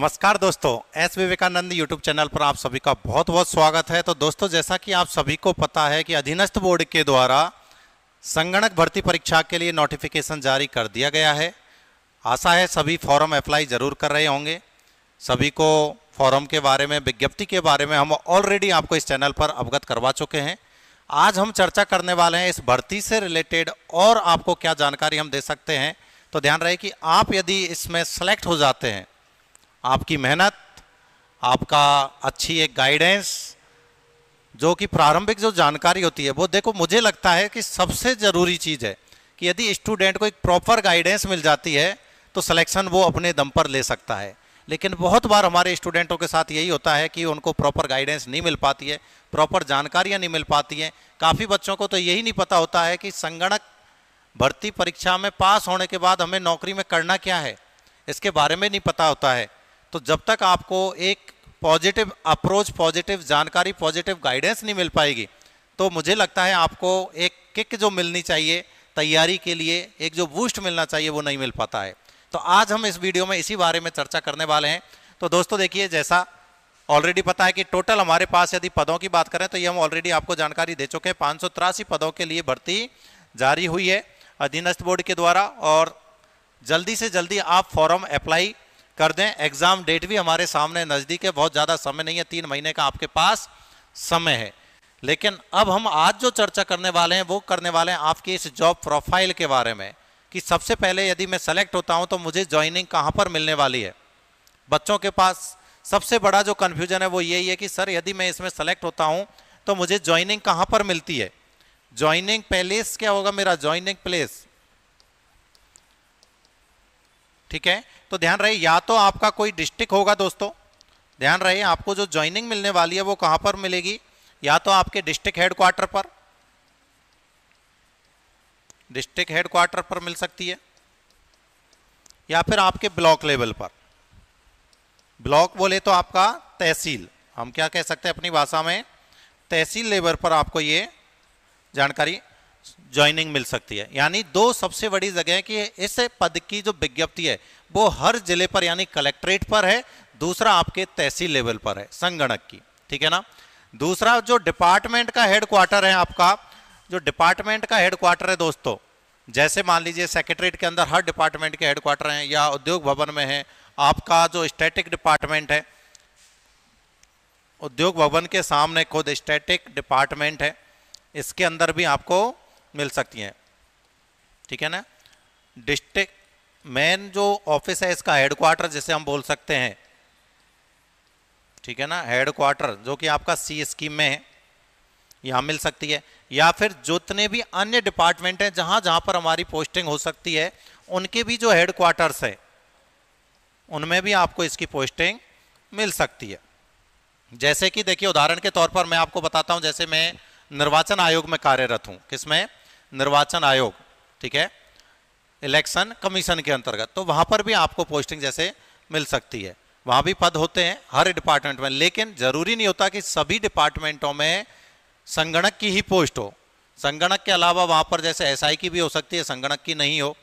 नमस्कार दोस्तों S Vivekananda YouTube channel पर आप सभी का बहुत बहुत स्वागत है तो दोस्तों जैसा कि आप सभी को पता है कि अधीनस्थ बोर्ड के द्वारा संगणक भर्ती परीक्षा के लिए नोटिफिकेशन जारी कर दिया गया है आशा है सभी फॉर्म अप्लाई ज़रूर कर रहे होंगे सभी को फॉर्म के बारे में विज्ञप्ति के बारे में हम ऑलरेडी आपको इस चैनल पर अवगत करवा चुके हैं आज हम चर्चा करने वाले हैं इस भर्ती से रिलेटेड और आपको क्या जानकारी हम दे सकते हैं तो ध्यान रहे कि आप यदि इसमें सेलेक्ट हो जाते हैं आपकी मेहनत आपका अच्छी एक गाइडेंस जो कि प्रारंभिक जो जानकारी होती है वो देखो मुझे लगता है कि सबसे ज़रूरी चीज़ है कि यदि स्टूडेंट को एक प्रॉपर गाइडेंस मिल जाती है तो सिलेक्शन वो अपने दम पर ले सकता है लेकिन बहुत बार हमारे स्टूडेंटों के साथ यही होता है कि उनको प्रॉपर गाइडेंस नहीं मिल पाती है प्रॉपर जानकारियाँ नहीं मिल पाती हैं काफ़ी बच्चों को तो यही नहीं पता होता है कि संगणक भर्ती परीक्षा में पास होने के बाद हमें नौकरी में करना क्या है इसके बारे में नहीं पता होता है तो जब तक आपको एक पॉजिटिव अप्रोच पॉजिटिव जानकारी पॉजिटिव गाइडेंस नहीं मिल पाएगी तो मुझे लगता है आपको एक किक जो मिलनी चाहिए तैयारी के लिए एक जो बूस्ट मिलना चाहिए वो नहीं मिल पाता है तो आज हम इस वीडियो में इसी बारे में चर्चा करने वाले हैं तो दोस्तों देखिए जैसा ऑलरेडी पता है कि टोटल हमारे पास यदि पदों की बात करें तो ये हम ऑलरेडी आपको जानकारी दे चुके हैं पाँच पदों के लिए भर्ती जारी हुई है अधीनस्थ बोर्ड के द्वारा और जल्दी से जल्दी आप फॉर्म अप्लाई कर दें एग्जाम डेट भी हमारे सामने नज़दीक है बहुत ज़्यादा समय नहीं है तीन महीने का आपके पास समय है लेकिन अब हम आज जो चर्चा करने वाले हैं वो करने वाले हैं आपके इस जॉब प्रोफाइल के बारे में कि सबसे पहले यदि मैं सेलेक्ट होता हूं तो मुझे ज्वाइनिंग कहां पर मिलने वाली है बच्चों के पास सबसे बड़ा जो कन्फ्यूजन है वो यही है कि सर यदि मैं इसमें सेलेक्ट होता हूं तो मुझे ज्वाइनिंग कहां पर मिलती है ज्वाइनिंग प्लेस क्या होगा मेरा ज्वाइनिंग प्लेस ठीक है तो ध्यान रहे या तो आपका कोई डिस्ट्रिक्ट होगा दोस्तों ध्यान रहे आपको जो ज्वाइनिंग मिलने वाली है वो कहां पर मिलेगी या तो आपके डिस्ट्रिक्ट हेडक्वार्टर पर डिस्ट्रिक्ट हेडक्वार्टर पर मिल सकती है या फिर आपके ब्लॉक लेवल पर ब्लॉक बोले तो आपका तहसील हम क्या कह सकते हैं अपनी भाषा में तहसील लेवल पर आपको ये जानकारी ज्वाइनिंग मिल सकती है यानी दो सबसे बड़ी जगह है कि इस पद की जो विज्ञप्ति है वो हर जिले पर यानी कलेक्ट्रेट पर है दूसरा आपके तहसील लेवल पर है संगणक की ठीक है ना दूसरा जो डिपार्टमेंट का हेडक्वार्टर है आपका जो डिपार्टमेंट का हेडक्वार्टर है दोस्तों जैसे मान लीजिए सेक्रेटरीट के अंदर हर डिपार्टमेंट के हेडक्वार्टर हैं या उद्योग भवन में है आपका जो स्टैटिक डिपार्टमेंट है उद्योग भवन के सामने खुद स्टैटिक डिपार्टमेंट है इसके अंदर भी आपको मिल सकती हैं ठीक है ना डिस्ट्रिक्ट मेन जो ऑफिस है इसका हेड जिसे हम बोल सकते हैं ठीक है ना हेडक्वार्टर जो कि आपका सी स्कीम में है यहाँ मिल सकती है या फिर जितने भी अन्य डिपार्टमेंट हैं जहाँ जहाँ पर हमारी पोस्टिंग हो सकती है उनके भी जो हेड है उनमें भी आपको इसकी पोस्टिंग मिल सकती है जैसे कि देखिए उदाहरण के तौर पर मैं आपको बताता हूं जैसे मैं निर्वाचन आयोग में कार्यरत हूं किसमें निर्वाचन आयोग ठीक है इलेक्शन कमीशन के अंतर्गत तो वहां पर भी आपको पोस्टिंग जैसे मिल सकती है वहां भी पद होते हैं हर डिपार्टमेंट में लेकिन जरूरी नहीं होता कि सभी डिपार्टमेंटों में संगणक की ही पोस्ट हो संगणक के अलावा वहां पर जैसे एसआई की भी हो सकती है संगणक की नहीं हो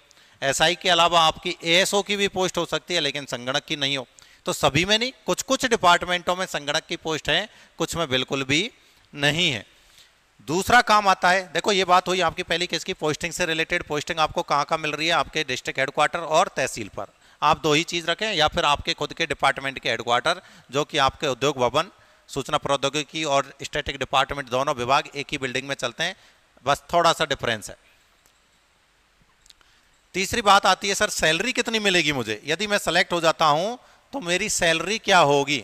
एसआई के अलावा आपकी एएसओ की भी पोस्ट हो सकती है लेकिन संगणक की नहीं हो तो सभी में नहीं कुछ कुछ डिपार्टमेंटों में संगणक की पोस्ट है कुछ में बिल्कुल भी नहीं है दूसरा काम आता है देखो ये बात हुई आपकी पहली केस की पोस्टिंग से रिलेटेड पोस्टिंग आपको कहाँ कहाँ मिल रही है आपके डिस्ट्रिक्ट हेडक्वार्टर और तहसील पर आप दो ही चीज़ रखें या फिर आपके खुद के डिपार्टमेंट के हेडक्वार्टर जो कि आपके उद्योग भवन सूचना प्रौद्योगिकी और स्टेटिक डिपार्टमेंट दोनों विभाग एक ही बिल्डिंग में चलते हैं बस थोड़ा सा डिफरेंस है तीसरी बात आती है सर सैलरी कितनी मिलेगी मुझे यदि मैं सेलेक्ट हो जाता हूं तो मेरी सैलरी क्या होगी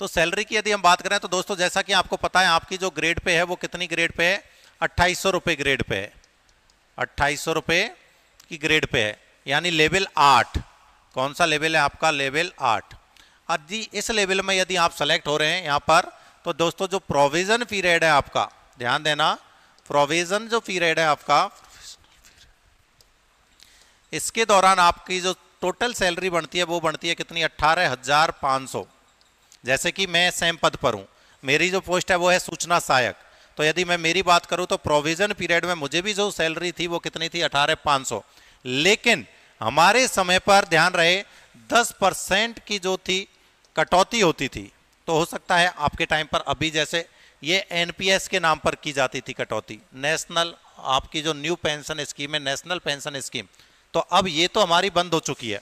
तो सैलरी की यदि हम बात करें तो दोस्तों जैसा कि आपको पता है आपकी जो ग्रेड पे है वो कितनी ग्रेड पे है अट्ठाईस रुपए ग्रेड पे है अट्ठाईस रुपए की ग्रेड पे है यानी लेवल आठ कौन सा लेवल है आपका लेवल आठ यदि इस लेवल में यदि आप सेलेक्ट हो रहे हैं यहाँ पर तो दोस्तों जो प्रोविजन पीरियड है आपका ध्यान देना प्रोविजन जो पीरियड है आपका इसके दौरान आपकी जो टोटल सैलरी बनती है वो बनती है कितनी अट्ठारह हजार पाँच सौ जैसे कि मैं सेम पद पर हूँ मेरी जो पोस्ट है वो है सूचना सहायक तो यदि मैं मेरी बात करूँ तो प्रोविजन पीरियड में मुझे भी जो सैलरी थी वो कितनी थी अठारह पाँच सौ लेकिन हमारे समय पर ध्यान रहे दस परसेंट की जो थी कटौती होती थी तो हो सकता है आपके टाइम पर अभी जैसे ये एनपीएस के नाम पर की जाती थी कटौती नेशनल आपकी जो न्यू पेंशन स्कीम है नेशनल पेंशन स्कीम तो अब ये तो हमारी बंद हो चुकी है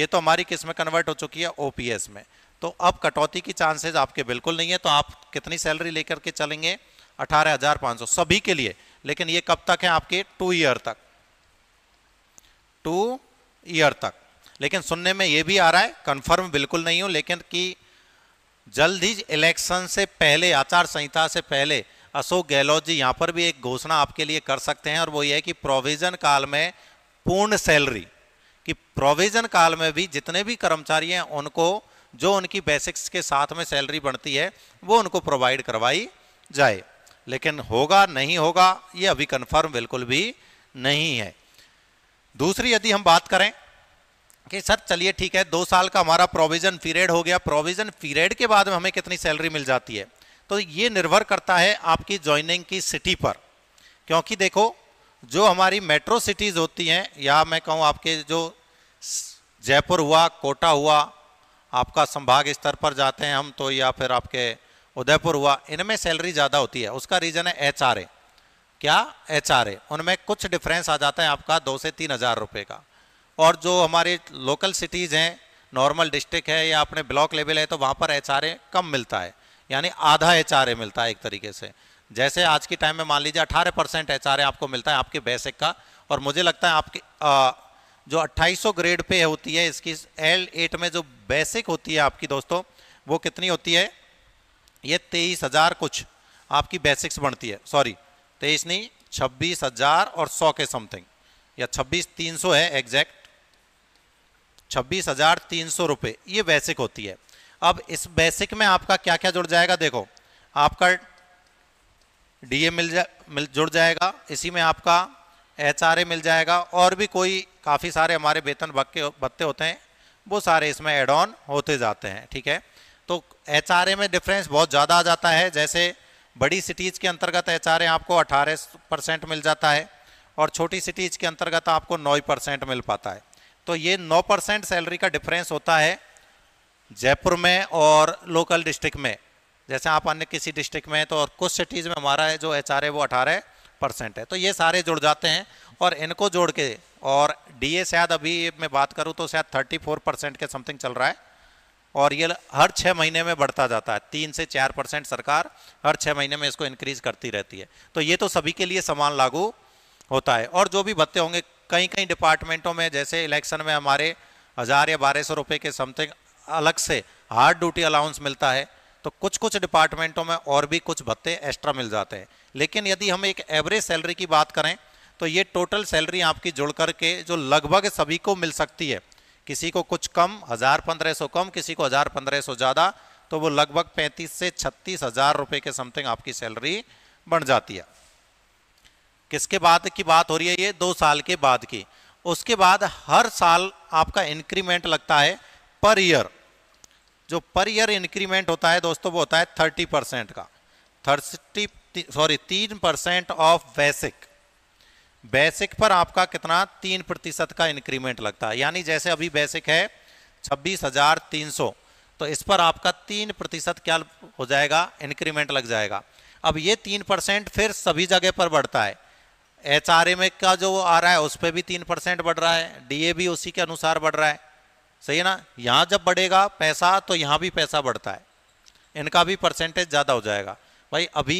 ये तो हमारी किस में कन्वर्ट हो चुकी है ओपीएस में तो अब कटौती की चांसेज आपके बिल्कुल नहीं है तो आप कितनी सैलरी लेकर के चलेंगे अठारह सभी के लिए लेकिन ये कब तक है आपके टू ईयर तक टू ईयर तक लेकिन सुनने में ये भी आ रहा है कंफर्म बिल्कुल नहीं हूं लेकिन कि जल्द ही इलेक्शन से पहले आचार संहिता से पहले अशोक गहलोत जी यहां पर भी एक घोषणा आपके लिए कर सकते हैं और वो ये है कि प्रोविजन काल में पूर्ण सैलरी कि प्रोविजन काल में भी जितने भी कर्मचारी हैं उनको जो उनकी बेसिक्स के साथ में सैलरी बढ़ती है वो उनको प्रोवाइड करवाई जाए लेकिन होगा नहीं होगा ये अभी कंफर्म बिल्कुल भी नहीं है दूसरी यदि हम बात करें कि सर चलिए ठीक है दो साल का हमारा प्रोविजन पीरियड हो गया प्रोविजन पीरियड के बाद में हमें कितनी सैलरी मिल जाती है तो ये निर्भर करता है आपकी ज्वाइनिंग की सिटी पर क्योंकि देखो जो हमारी मेट्रो सिटीज़ होती हैं या मैं कहूँ आपके जो जयपुर हुआ कोटा हुआ आपका संभाग स्तर पर जाते हैं हम तो या फिर आपके उदयपुर हुआ इनमें सैलरी ज़्यादा होती है उसका रीज़न है एच क्या एच उनमें कुछ डिफरेंस आ जाता है आपका दो से तीन हज़ार रुपये का और जो हमारे लोकल सिटीज़ हैं नॉर्मल डिस्ट्रिक्ट है या अपने ब्लॉक लेवल है तो वहाँ पर एच कम मिलता है यानी आधा एच मिलता है एक तरीके से जैसे आज के टाइम में मान लीजिए अठारह परसेंट एच आपको मिलता है आपके बेसिक का और मुझे लगता है आपके जो 2800 ग्रेड पे होती है इसकी एल एट में जो बेसिक होती है आपकी दोस्तों वो कितनी होती है ये तेईस हजार कुछ आपकी बेसिक्स बनती है सॉरी तेईस नहीं छब्बीस हजार और सौ के समथिंग या छब्बीस तीन सौ है एग्जैक्ट छब्बीस हजार तीन सौ रुपये ये बेसिक होती है अब इस बेसिक में आपका क्या क्या जुड़ जाएगा देखो आपका डीए मिल जा मिल जुड़ जाएगा इसी में आपका एचआरए मिल जाएगा और भी कोई काफ़ी सारे हमारे वेतन बक्के भत्ते होते हैं वो सारे इसमें एड ऑन होते जाते हैं ठीक है तो एच में डिफरेंस बहुत ज़्यादा आ जाता है जैसे बड़ी सिटीज़ के अंतर्गत एच आपको अठारह परसेंट मिल जाता है और छोटी सिटीज़ के अंतर्गत आपको नौ परसेंट मिल पाता है तो ये नौ परसेंट सैलरी का डिफरेंस होता है जयपुर में और लोकल डिस्ट्रिक्ट में जैसे आप अन्य किसी डिस्ट्रिक्ट में तो और कुछ सिटीज़ में हमारा है जो एच है वो अठारह परसेंट है तो ये सारे जुड़ जाते हैं और इनको जोड़ के और ए शायद अभी मैं बात करूँ तो शायद फोर परसेंट के समथिंग चल रहा है और ये हर छः महीने में बढ़ता जाता है तीन से चार परसेंट सरकार हर छः महीने में इसको इंक्रीज करती रहती है तो ये तो सभी के लिए समान लागू होता है और जो भी भत्ते होंगे कई कई डिपार्टमेंटों में जैसे इलेक्शन में हमारे हज़ार या बारह सौ रुपये के समथिंग अलग से हार्ड ड्यूटी अलाउंस मिलता है तो कुछ कुछ डिपार्टमेंटों में और भी कुछ भत्ते एक्स्ट्रा मिल जाते हैं लेकिन यदि हम एक एवरेज सैलरी की बात करें तो ये टोटल सैलरी आपकी जुड़ करके जो लगभग सभी को मिल सकती है किसी को कुछ कम हज़ार पंद्रह सौ कम किसी को हज़ार पंद्रह सौ ज़्यादा तो वो लगभग पैंतीस से छत्तीस हज़ार रुपये के समथिंग आपकी सैलरी बन जाती है किसके बाद की बात हो रही है ये दो साल के बाद की उसके बाद हर साल आपका इंक्रीमेंट लगता है पर ईयर जो पर ईयर इंक्रीमेंट होता है दोस्तों वो होता है थर्टी परसेंट का थर्टी सॉरी तीन परसेंट ऑफ बेसिक बेसिक पर आपका कितना तीन प्रतिशत का इंक्रीमेंट लगता है यानी जैसे अभी बेसिक है छब्बीस हजार तीन सौ तो इस पर आपका तीन प्रतिशत क्या हो जाएगा इंक्रीमेंट लग जाएगा अब ये तीन परसेंट फिर सभी जगह पर बढ़ता है एच आर एम का जो आ रहा है उस पर भी तीन परसेंट बढ़ रहा है डी ए भी उसी के अनुसार बढ़ रहा है सही है ना यहाँ जब बढ़ेगा पैसा तो यहाँ भी पैसा बढ़ता है इनका भी परसेंटेज ज़्यादा हो जाएगा भाई अभी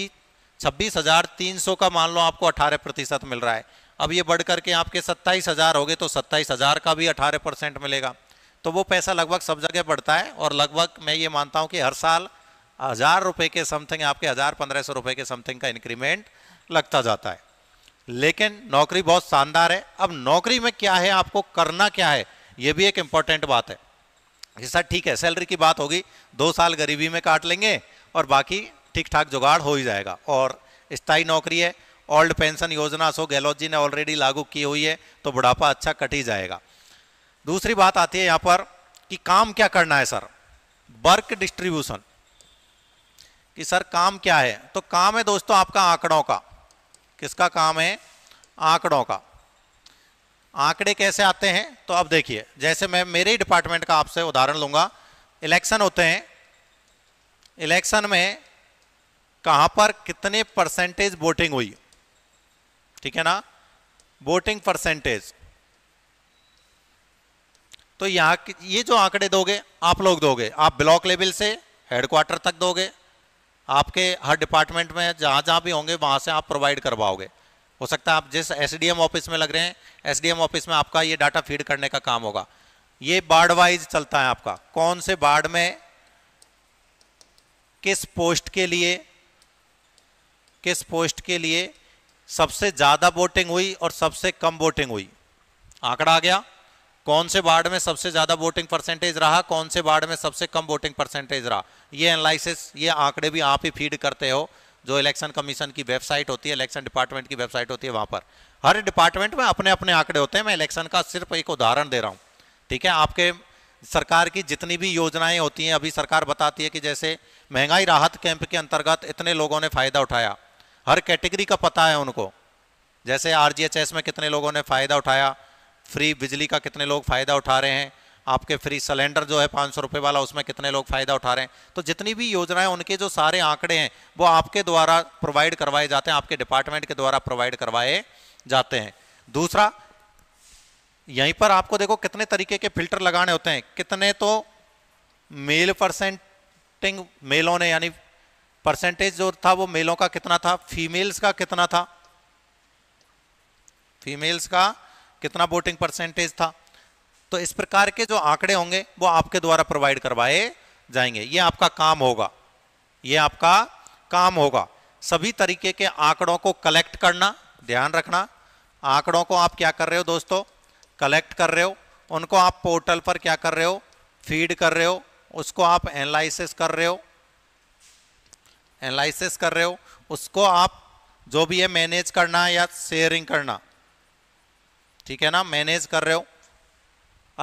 छब्बीस हजार तीन सौ का मान लो आपको अठारह प्रतिशत मिल रहा है अब ये बढ़ करके आपके सत्ताईस हजार हो गए तो सत्ताईस हजार का भी अठारह परसेंट मिलेगा तो वो पैसा लगभग सब जगह बढ़ता है और लगभग मैं ये मानता हूँ कि हर साल हजार रुपये के समथिंग आपके हजार पंद्रह सौ रुपए के समथिंग का इंक्रीमेंट लगता जाता है लेकिन नौकरी बहुत शानदार है अब नौकरी में क्या है आपको करना क्या है ये भी एक इंपॉर्टेंट बात है जैसा सर ठीक है सैलरी की बात होगी दो साल गरीबी में काट लेंगे और बाकी ठीक ठाक जुगाड़ हो ही जाएगा और स्थायी नौकरी है ओल्ड पेंशन योजना सो गहलोत जी ने ऑलरेडी लागू की हुई है तो बुढ़ापा अच्छा कट ही जाएगा दूसरी बात आती है यहाँ पर कि काम क्या करना है सर वर्क डिस्ट्रीब्यूशन कि सर काम क्या है तो काम है दोस्तों आपका आंकड़ों का किसका काम है आंकड़ों का आंकड़े कैसे आते हैं तो अब देखिए जैसे मैं मेरे ही डिपार्टमेंट का आपसे उदाहरण लूंगा इलेक्शन होते हैं इलेक्शन में कहां पर कितने परसेंटेज वोटिंग हुई ठीक है ना वोटिंग परसेंटेज तो यहां ये जो आंकड़े दोगे आप लोग दोगे आप ब्लॉक लेवल से हेडक्वार्टर तक दोगे आपके हर डिपार्टमेंट में जहां जहां भी होंगे वहां से आप प्रोवाइड करवाओगे हो सकता है आप जिस एसडीएम ऑफिस में लग रहे हैं एसडीएम ऑफिस में आपका ये डाटा फीड करने का काम होगा ये बार्ड वाइज चलता है आपका कौन से बार्ड में किस पोस्ट के लिए किस पोस्ट के लिए सबसे ज़्यादा वोटिंग हुई और सबसे कम वोटिंग हुई आंकड़ा आ गया कौन से वार्ड में सबसे ज़्यादा वोटिंग परसेंटेज रहा कौन से वार्ड में सबसे कम वोटिंग परसेंटेज रहा ये एनालिसिस ये आंकड़े भी आप ही फीड करते हो जो इलेक्शन कमीशन की वेबसाइट होती है इलेक्शन डिपार्टमेंट की वेबसाइट होती है वहाँ पर हर डिपार्टमेंट में अपने अपने आंकड़े होते हैं मैं इलेक्शन का सिर्फ एक उदाहरण दे रहा हूँ ठीक है आपके सरकार की जितनी भी योजनाएं होती हैं अभी सरकार बताती है कि जैसे महंगाई राहत कैंप के अंतर्गत इतने लोगों ने फायदा उठाया हर कैटेगरी का पता है उनको जैसे आरजीएचएस में कितने लोगों ने फ़ायदा उठाया फ्री बिजली का कितने लोग फ़ायदा उठा रहे हैं आपके फ्री सिलेंडर जो है पाँच सौ रुपये वाला उसमें कितने लोग फ़ायदा उठा रहे हैं तो जितनी भी योजनाएं उनके जो सारे आंकड़े हैं वो आपके द्वारा प्रोवाइड करवाए जाते हैं आपके डिपार्टमेंट के द्वारा प्रोवाइड करवाए जाते हैं दूसरा यहीं पर आपको देखो कितने तरीके के फिल्टर लगाने होते हैं कितने तो मेल परसेंटिंग मेलों ने यानी परसेंटेज जो था वो मेलों का कितना था फीमेल्स का कितना था फीमेल्स का कितना वोटिंग परसेंटेज था तो इस प्रकार के जो आंकड़े होंगे वो आपके द्वारा प्रोवाइड करवाए जाएंगे ये आपका काम होगा ये आपका काम होगा सभी तरीके के आंकड़ों को कलेक्ट करना ध्यान रखना आंकड़ों को आप क्या कर रहे हो दोस्तों कलेक्ट कर रहे हो उनको आप पोर्टल पर क्या कर रहे हो फीड कर रहे हो उसको आप एनालिसिस कर रहे हो एनालिसिस कर रहे हो उसको आप जो भी है मैनेज करना या शेयरिंग करना ठीक है ना मैनेज कर रहे हो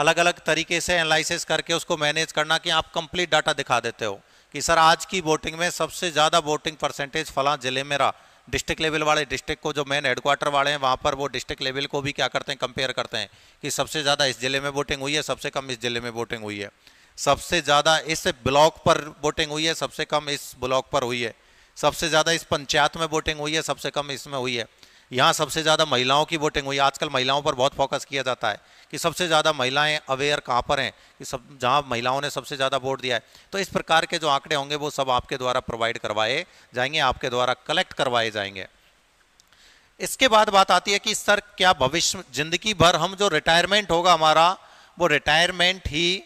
अलग अलग तरीके से एनालिसिस करके उसको मैनेज करना कि आप कंप्लीट डाटा दिखा देते हो कि सर आज की वोटिंग में सबसे ज़्यादा वोटिंग परसेंटेज फला जिले में रहा डिस्ट्रिक्ट लेवल वाले डिस्ट्रिक्ट को जो मेन हेडक्वार्टर वाले हैं वहाँ पर वो डिस्ट्रिक्ट लेवल को भी क्या करते हैं कंपेयर करते हैं कि सबसे ज़्यादा इस जिले में वोटिंग हुई है सबसे कम इस जिले में वोटिंग हुई है सबसे ज़्यादा इस ब्लॉक पर वोटिंग हुई है सबसे कम इस ब्लॉक पर हुई है सबसे ज़्यादा इस पंचायत में वोटिंग हुई है सबसे कम इसमें हुई है यहाँ सबसे ज़्यादा महिलाओं की वोटिंग हुई आजकल महिलाओं पर बहुत फोकस किया जाता है कि सबसे ज़्यादा महिलाएं अवेयर कहाँ पर हैं कि सब जहाँ महिलाओं ने सबसे ज़्यादा वोट दिया है तो इस प्रकार के जो आंकड़े होंगे वो सब आपके द्वारा प्रोवाइड करवाए जाएंगे आपके द्वारा कलेक्ट करवाए जाएंगे इसके बाद बात आती है कि सर क्या भविष्य जिंदगी भर हम जो रिटायरमेंट होगा हमारा वो रिटायरमेंट ही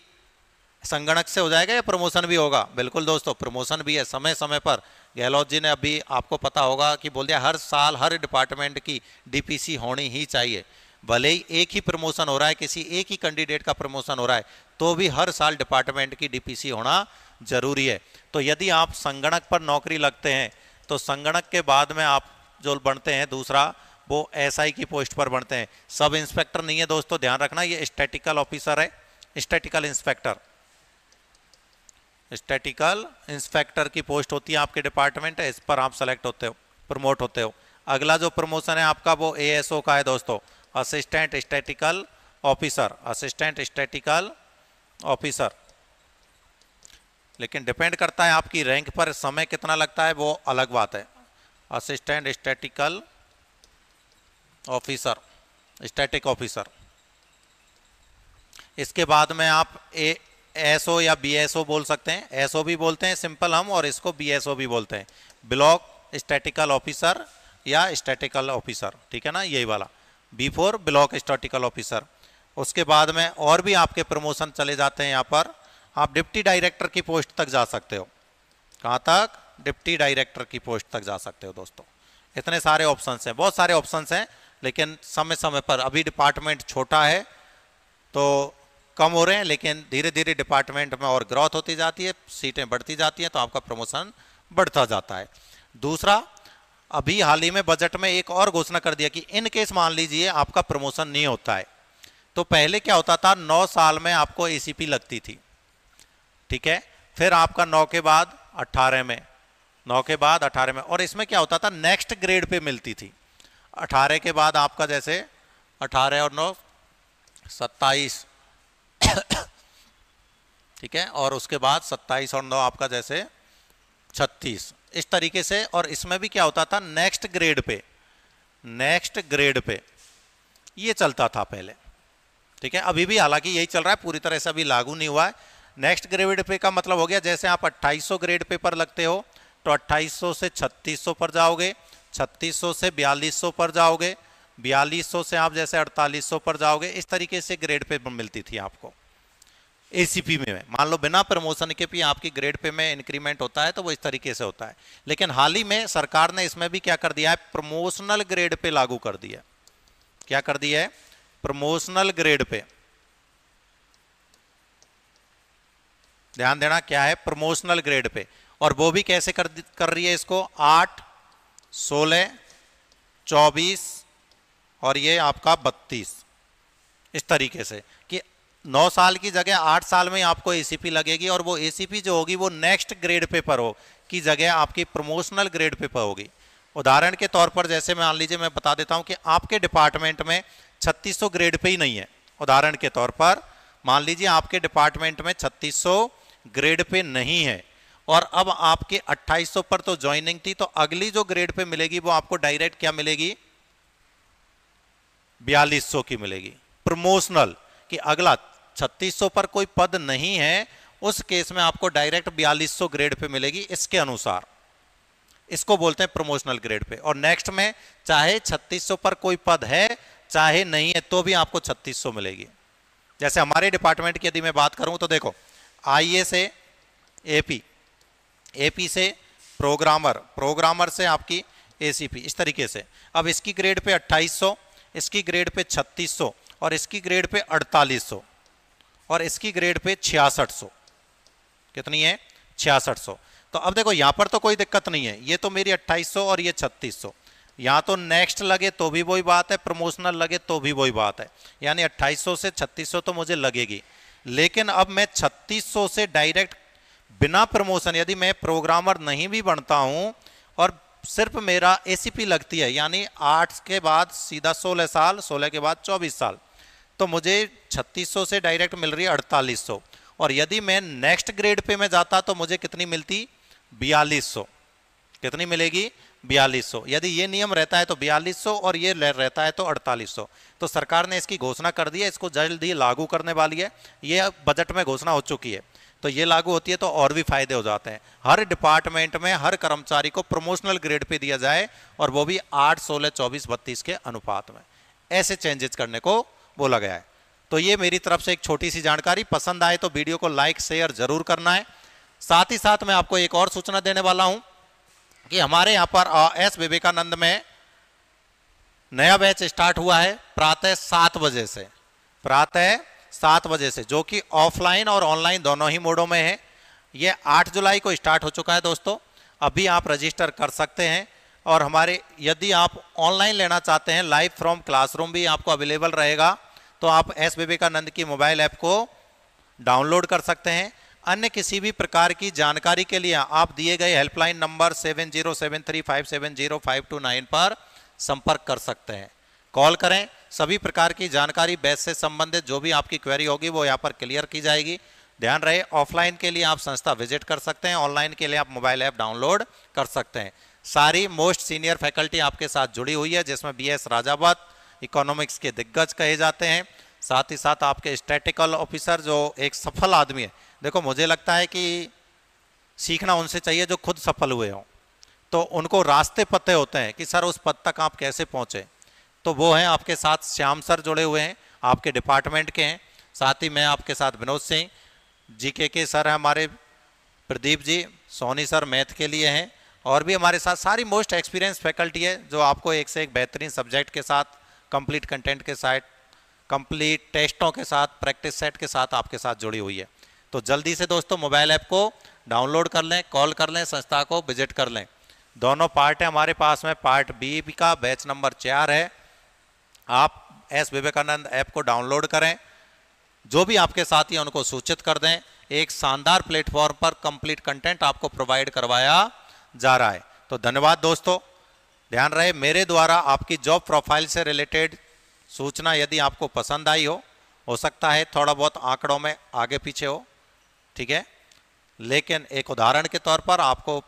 संगणक से हो जाएगा या प्रमोशन भी होगा बिल्कुल दोस्तों प्रमोशन भी है समय समय पर गहलोत जी ने अभी आपको पता होगा कि बोल दिया हर साल हर डिपार्टमेंट की डीपीसी होनी ही चाहिए भले ही एक ही प्रमोशन हो रहा है किसी एक ही कैंडिडेट का प्रमोशन हो रहा है तो भी हर साल डिपार्टमेंट की डीपीसी होना जरूरी है तो यदि आप संगणक पर नौकरी लगते हैं तो संगणक के बाद में आप जो बढ़ते हैं दूसरा वो एसआई की पोस्ट पर बढ़ते हैं सब इंस्पेक्टर नहीं है दोस्तों ध्यान रखना ये स्टैटिकल ऑफिसर है स्टैटिकल इंस्पेक्टर स्टैटिकल इंस्पेक्टर की पोस्ट होती है आपके डिपार्टमेंट इस पर आप सेलेक्ट होते हो प्रमोट होते हो अगला जो प्रमोशन है आपका वो एएसओ का है दोस्तों assistant statical officer assistant statical officer लेकिन डिपेंड करता है आपकी रैंक पर समय कितना लगता है वो अलग बात है assistant statical officer static officer इसके बाद में आप ए एसओ या बीएसओ बोल सकते हैं एसओ भी बोलते हैं सिंपल हम और इसको बीएसओ भी बोलते हैं ब्लॉक स्टैटिकल ऑफिसर या स्टैटिकल ऑफिसर ठीक है ना यही वाला B four block statical officer उसके बाद में और भी आपके प्रमोशन चले जाते हैं यहाँ पर आप डिप्टी डायरेक्टर की पोस्ट तक जा सकते हो कहाँ तक डिप्टी डायरेक्टर की पोस्ट तक जा सकते हो दोस्तों इतने सारे ऑप्शंस हैं बहुत सारे ऑप्शंस हैं लेकिन समय समय पर अभी डिपार्टमेंट छोटा है तो कम हो रहे हैं लेकिन धीरे धीरे डिपार्टमेंट में और ग्रोथ होती जाती है सीटें बढ़ती जाती हैं तो आपका प्रमोशन बढ़ता जाता है दूसरा अभी हाल ही में बजट में एक और घोषणा कर दिया कि इन केस मान लीजिए आपका प्रमोशन नहीं होता है तो पहले क्या होता था नौ साल में आपको ए लगती थी ठीक है फिर आपका नौ के बाद अट्ठारह में नौ के बाद अठारह में और इसमें क्या होता था नेक्स्ट ग्रेड पे मिलती थी अठारह के बाद आपका जैसे अठारह और नौ सत्ताईस ठीक है और उसके बाद सत्ताईस और नौ आपका जैसे छत्तीस इस तरीके से और इसमें भी क्या होता था next grade pay next grade pay ये चलता था पहले ठीक है अभी भी हालांकि यही चल रहा है पूरी तरह से अभी लागू नहीं हुआ है नेक्स्ट ग्रेड पे का मतलब हो गया जैसे आप 2800 ग्रेड पे पर लगते हो तो 2800 से 3600 पर जाओगे 3600 से 4200 पर जाओगे बयालीस से आप जैसे अड़तालीस पर जाओगे इस तरीके से ग्रेड पे मिलती थी आपको एसीपी में मान लो बिना प्रमोशन के भी आपकी ग्रेड पे में इंक्रीमेंट होता है तो वो इस तरीके से होता है लेकिन हाल ही में सरकार ने इसमें भी क्या कर दिया है प्रमोशनल ग्रेड पे लागू कर दिया क्या कर दिया है प्रमोशनल ग्रेड पे ध्यान देना क्या है प्रमोशनल ग्रेड पे और वो भी कैसे कर कर रही है इसको आठ सोलह चौबीस और ये आपका बत्तीस इस तरीके से कि नौ साल की जगह आठ साल में आपको एसीपी लगेगी और वो एसीपी जो होगी वो नेक्स्ट ग्रेड पे पर हो की जगह आपकी प्रमोशनल ग्रेड पे पर होगी उदाहरण के तौर पर जैसे मान लीजिए मैं बता देता हूँ कि आपके डिपार्टमेंट में छत्तीस ग्रेड पे ही नहीं है उदाहरण के तौर पर मान लीजिए आपके डिपार्टमेंट में छत्तीस ग्रेड पे नहीं है और अब आपके 2800 पर तो ज्वाइनिंग थी तो अगली जो ग्रेड पे मिलेगी वो आपको डायरेक्ट क्या मिलेगी बयालीस की मिलेगी प्रमोशनल कि अगला 3600 पर कोई पद नहीं है उस केस में आपको डायरेक्ट 4200 ग्रेड पे मिलेगी इसके अनुसार इसको बोलते हैं प्रमोशनल ग्रेड पे और नेक्स्ट में चाहे 3600 पर कोई पद है चाहे नहीं है तो भी आपको 3600 मिलेगी जैसे हमारे डिपार्टमेंट की यदि मैं बात करूं तो देखो ए से एपी एपी से प्रोग्रामर प्रोग्रामर से आपकी एसीपी इस तरीके से अब इसकी ग्रेड पे 2800 इसकी ग्रेड पे 3600 और इसकी ग्रेड पे 4800 और इसकी ग्रेड पे 6600 कितनी है 6600 तो अब देखो यहां पर तो कोई दिक्कत नहीं है ये तो मेरी 2800 और ये 3600 यहाँ तो नेक्स्ट लगे तो भी वही बात है प्रमोशनल लगे तो भी वही बात है यानी 2800 से 3600 तो मुझे लगेगी लेकिन अब मैं 3600 से डायरेक्ट बिना प्रमोशन यदि मैं प्रोग्रामर नहीं भी बनता हूं और सिर्फ मेरा एसीपी लगती है यानी आठ के बाद सीधा सोलह साल सोलह के बाद चौबीस साल तो मुझे छत्तीस से डायरेक्ट मिल रही है और यदि मैं नेक्स्ट ग्रेड पे मैं जाता तो मुझे कितनी मिलती बयालीस कितनी मिलेगी 4200 यदि ये नियम रहता है तो 4200 और ये रहता है तो 4800 तो सरकार ने इसकी घोषणा कर दी है इसको जल्द ही लागू करने वाली है ये बजट में घोषणा हो चुकी है तो ये लागू होती है तो और भी फायदे हो जाते हैं हर डिपार्टमेंट में हर कर्मचारी को प्रमोशनल ग्रेड पे दिया जाए और वो भी आठ सोलह चौबीस बत्तीस के अनुपात में ऐसे चेंजेस करने को बोला गया है तो ये मेरी तरफ से एक छोटी सी जानकारी पसंद आए तो वीडियो को लाइक शेयर जरूर करना है साथ ही साथ मैं आपको एक और सूचना देने वाला हूं कि हमारे यहाँ पर एस विवेकानंद में नया बैच स्टार्ट हुआ है प्रातः सात बजे से प्रातः सात बजे से जो कि ऑफलाइन और ऑनलाइन दोनों ही मोडों में है ये आठ जुलाई को स्टार्ट हो चुका है दोस्तों अभी आप रजिस्टर कर सकते हैं और हमारे यदि आप ऑनलाइन लेना चाहते हैं लाइव फ्रॉम क्लासरूम भी आपको अवेलेबल रहेगा तो आप एस विवेकानंद की मोबाइल ऐप को डाउनलोड कर सकते हैं अन्य किसी भी प्रकार की जानकारी के लिए आप दिए गए helpline number seven zero seven three five seven zero five two nine पर संपर्क कर सकते हैं कॉल करें सभी प्रकार की जानकारी बैच से संबंधित जो भी आपकी क्वेरी होगी वो यहाँ पर क्लियर की जाएगी ध्यान रहे ऑफलाइन के लिए आप संस्था विजिट कर सकते हैं ऑनलाइन के लिए आप मोबाइल ऐप डाउनलोड कर सकते हैं सारी मोस्ट सीनियर फैकल्टी आपके साथ जुड़ी हुई है जिसमें बी एस राजावत इकोनॉमिक्स के दिग्गज कहे जाते हैं साथ ही साथ आपके स्टैटिकल ऑफिसर जो एक सफल आदमी है देखो मुझे लगता है कि सीखना उनसे चाहिए जो खुद सफल हुए हों तो उनको रास्ते पते होते हैं कि सर उस पद तक आप कैसे पहुँचें तो वो हैं आपके साथ श्याम सर जुड़े हुए हैं आपके डिपार्टमेंट के हैं साथ ही मैं आपके साथ विनोद सिंह जीके के सर हैं हमारे प्रदीप जी सोनी सर मैथ के लिए हैं और भी हमारे साथ सारी मोस्ट एक्सपीरियंस फैकल्टी है जो आपको एक से एक बेहतरीन सब्जेक्ट के साथ कंप्लीट कंटेंट के साथ कंप्लीट टेस्टों के साथ प्रैक्टिस सेट के साथ आपके साथ जुड़ी हुई है तो जल्दी से दोस्तों मोबाइल ऐप को डाउनलोड कर लें कॉल कर लें संस्था को विजिट कर लें दोनों पार्ट है हमारे पास में पार्ट बी का बैच नंबर चार है आप एस विवेकानंद ऐप को डाउनलोड करें जो भी आपके साथी ही उनको सूचित कर दें एक शानदार प्लेटफॉर्म पर कंप्लीट कंटेंट आपको प्रोवाइड करवाया जा रहा है तो धन्यवाद दोस्तों ध्यान रहे मेरे द्वारा आपकी जॉब प्रोफाइल से रिलेटेड सूचना यदि आपको पसंद आई हो हो सकता है थोड़ा बहुत आंकड़ों में आगे पीछे हो ठीक है लेकिन एक उदाहरण के तौर पर आपको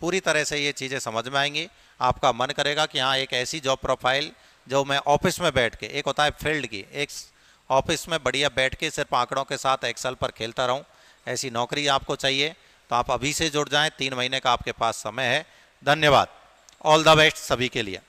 पूरी तरह से ये चीज़ें समझ में आएंगी आपका मन करेगा कि हाँ एक ऐसी जॉब प्रोफाइल जो मैं ऑफिस में बैठ के एक होता है फील्ड की एक ऑफिस में बढ़िया बैठ के सिर्फ आंकड़ों के साथ एक्सल पर खेलता रहूं ऐसी नौकरी आपको चाहिए तो आप अभी से जुड़ जाएं तीन महीने का आपके पास समय है धन्यवाद ऑल द बेस्ट सभी के लिए